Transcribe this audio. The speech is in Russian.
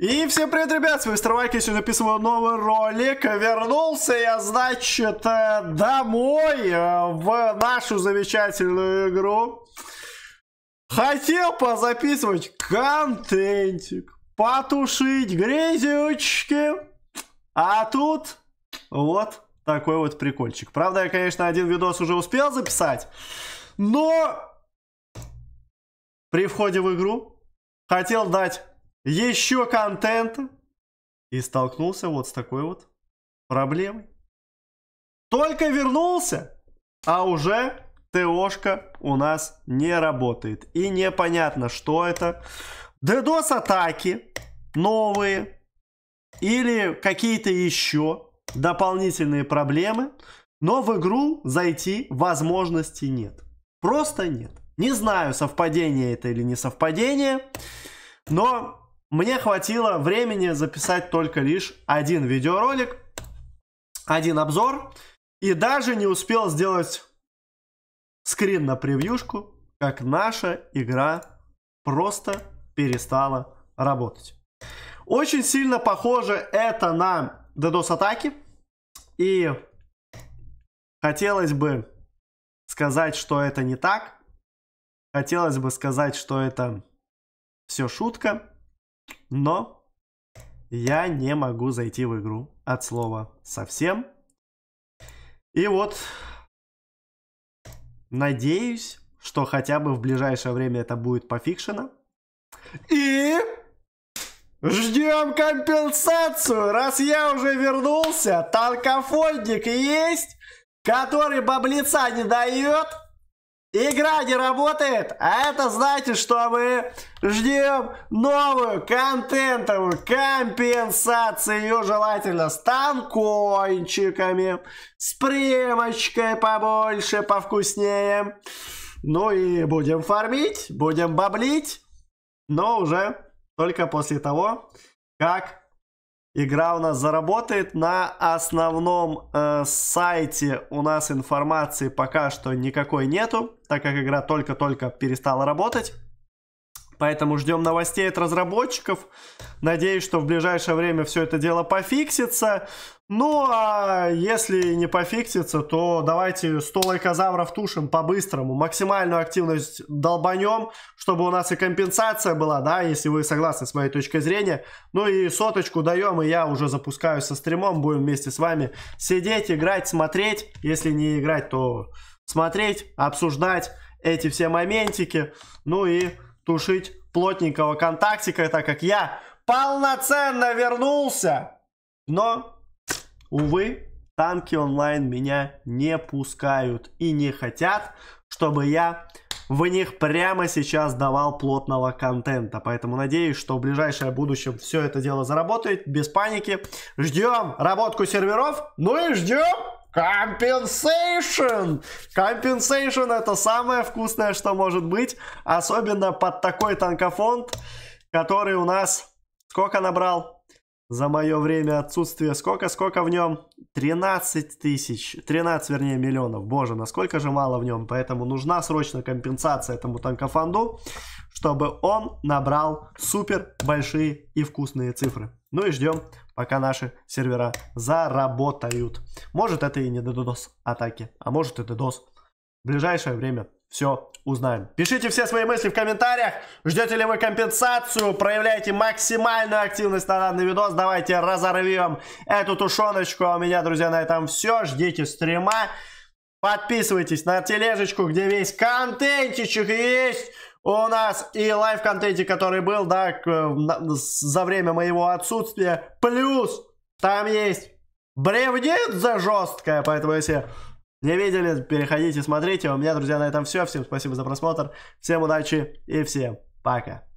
И всем привет, ребят, с вами Старвайки, сегодня записываю новый ролик. Вернулся я, значит, э, домой э, в нашу замечательную игру. Хотел позаписывать контентик, потушить грязючки, а тут вот такой вот прикольчик. Правда, я, конечно, один видос уже успел записать, но при входе в игру хотел дать еще контента. И столкнулся вот с такой вот проблемой. Только вернулся, а уже ТОшка у нас не работает. И непонятно, что это. DDoS-атаки новые или какие-то еще дополнительные проблемы. Но в игру зайти возможности нет. Просто нет. Не знаю, совпадение это или не совпадение. Но мне хватило времени записать только лишь один видеоролик, один обзор. И даже не успел сделать скрин на превьюшку, как наша игра просто перестала работать. Очень сильно похоже это на DDoS-атаки. И хотелось бы сказать, что это не так. Хотелось бы сказать, что это все шутка. Но я не могу зайти в игру от слова совсем. И вот надеюсь, что хотя бы в ближайшее время это будет пофикшено. И ждем компенсацию, раз я уже вернулся, танкофольник есть, который баблица не дает. Игра не работает, а это значит, что мы ждем новую контентовую компенсацию, желательно с танкончиками, с примочкой побольше, повкуснее. Ну и будем фармить, будем баблить, но уже только после того, как Игра у нас заработает. На основном э, сайте у нас информации пока что никакой нету, так как игра только-только перестала работать. Поэтому ждем новостей от разработчиков. Надеюсь, что в ближайшее время все это дело пофиксится. Ну, а если не пофиксится, то давайте 100 лайкозавров тушим по-быстрому. Максимальную активность долбанем, чтобы у нас и компенсация была, да, если вы согласны с моей точкой зрения. Ну и соточку даем, и я уже запускаю со стримом. Будем вместе с вами сидеть, играть, смотреть. Если не играть, то смотреть, обсуждать эти все моментики. Ну и тушить плотненького контактика, так как я полноценно вернулся. Но Увы, танки онлайн меня не пускают и не хотят, чтобы я в них прямо сейчас давал плотного контента. Поэтому надеюсь, что в ближайшее будущем все это дело заработает, без паники. Ждем работку серверов, ну и ждем Компенсейшн! Компенсейшн это самое вкусное, что может быть. Особенно под такой танкофонд, который у нас... Сколько набрал? за мое время отсутствия. Сколько, сколько в нем? 13 тысяч, 13, вернее, миллионов. Боже, насколько же мало в нем. Поэтому нужна срочно компенсация этому танкофанду, чтобы он набрал супер большие и вкусные цифры. Ну и ждем, пока наши сервера заработают. Может, это и не DDoS атаки, а может и DDoS. В ближайшее время все узнаем. Пишите все свои мысли в комментариях. Ждете ли вы компенсацию? Проявляйте максимальную активность на данный видос. Давайте разорвем эту тушеночку. А у меня, друзья, на этом все. Ждите стрима. Подписывайтесь на тележечку, где весь контентичек есть. У нас и лайв-контентик, который был, да, э, за время моего отсутствия. Плюс там есть бревдец за жесткое, поэтому если не видели, переходите, смотрите. У меня, друзья, на этом все. Всем спасибо за просмотр. Всем удачи и всем пока.